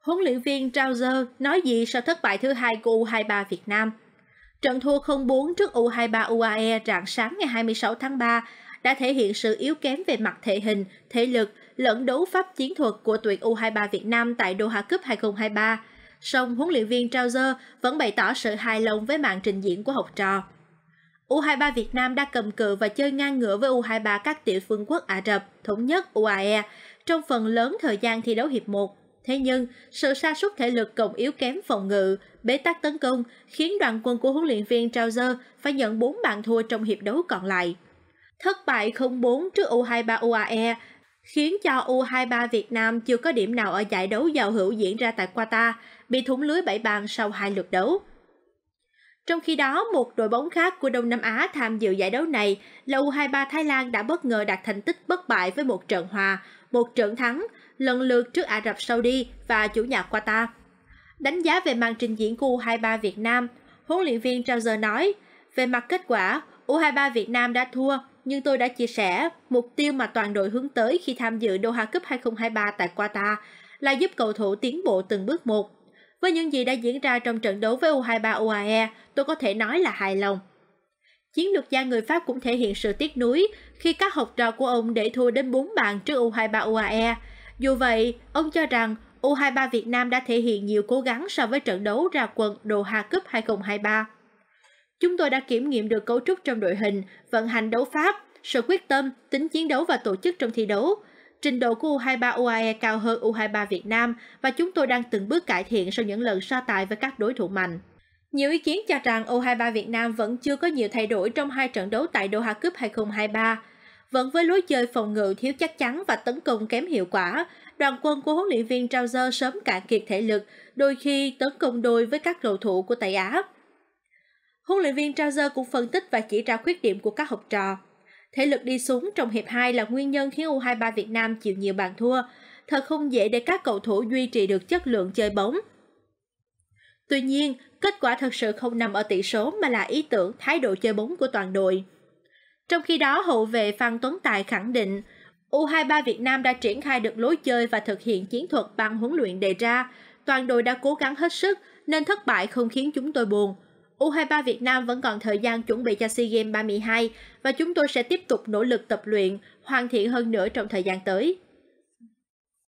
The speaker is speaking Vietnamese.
Huấn luyện viên Trauzer nói gì sau thất bại thứ hai của U23 Việt Nam? Trận thua 0-4 trước U23 UAE rạng sáng ngày 26 tháng 3 đã thể hiện sự yếu kém về mặt thể hình, thể lực lẫn đấu pháp chiến thuật của tuyển U23 Việt Nam tại Doha Cup 2023. Song huấn luyện viên Trauzer vẫn bày tỏ sự hài lòng với màn trình diễn của học trò. U23 Việt Nam đã cầm cự và chơi ngang ngửa với U23 các tiểu phương quốc Ả Rập, thống nhất UAE trong phần lớn thời gian thi đấu hiệp 1 Thế nhưng, sự sa sút thể lực cộng yếu kém phòng ngự, bế tắc tấn công khiến đoàn quân của huấn luyện viên Trauzer phải nhận 4 bàn thua trong hiệp đấu còn lại. Thất bại 0-4 trước U23 UAE khiến cho U23 Việt Nam chưa có điểm nào ở giải đấu giao hữu diễn ra tại Qatar, bị thủng lưới 7 bàn sau hai lượt đấu. Trong khi đó, một đội bóng khác của Đông Nam Á tham dự giải đấu này là U23 Thái Lan đã bất ngờ đạt thành tích bất bại với một trận hòa, một trận thắng, lần lượt trước Ả Rập Saudi và chủ nhà Qatar. Đánh giá về màn trình diễn của U23 Việt Nam, huấn luyện viên Trouser nói, về mặt kết quả, U23 Việt Nam đã thua, nhưng tôi đã chia sẻ mục tiêu mà toàn đội hướng tới khi tham dự Doha Cup 2023 tại Qatar là giúp cầu thủ tiến bộ từng bước một. Với những gì đã diễn ra trong trận đấu với U23 UAE, tôi có thể nói là hài lòng. Chiến lược gia người Pháp cũng thể hiện sự tiếc nuối khi các học trò của ông để thua đến 4 bàn trước U23 UAE. Dù vậy, ông cho rằng U23 Việt Nam đã thể hiện nhiều cố gắng so với trận đấu ra quần Hà Cup 2023. Chúng tôi đã kiểm nghiệm được cấu trúc trong đội hình, vận hành đấu pháp, sự quyết tâm, tính chiến đấu và tổ chức trong thi đấu. Trình độ của U23 UAE cao hơn U23 Việt Nam và chúng tôi đang từng bước cải thiện sau những lần so tài với các đối thủ mạnh. Nhiều ý kiến cho rằng U23 Việt Nam vẫn chưa có nhiều thay đổi trong hai trận đấu tại Doha Cup 2023. Vẫn với lối chơi phòng ngự thiếu chắc chắn và tấn công kém hiệu quả, đoàn quân của huấn luyện viên Trauzer sớm cạn kiệt thể lực, đôi khi tấn công đôi với các cầu thủ của Tây Á. Huấn luyện viên Trauzer cũng phân tích và chỉ ra khuyết điểm của các học trò. Thể lực đi xuống trong hiệp 2 là nguyên nhân khiến U23 Việt Nam chịu nhiều bàn thua. Thật không dễ để các cầu thủ duy trì được chất lượng chơi bóng – Tuy nhiên, kết quả thật sự không nằm ở tỷ số mà là ý tưởng thái độ chơi bóng của toàn đội. Trong khi đó, hậu vệ Phan Tuấn Tài khẳng định, U23 Việt Nam đã triển khai được lối chơi và thực hiện chiến thuật ban huấn luyện đề ra. Toàn đội đã cố gắng hết sức nên thất bại không khiến chúng tôi buồn. U23 Việt Nam vẫn còn thời gian chuẩn bị cho SEA Games 32 và chúng tôi sẽ tiếp tục nỗ lực tập luyện, hoàn thiện hơn nữa trong thời gian tới.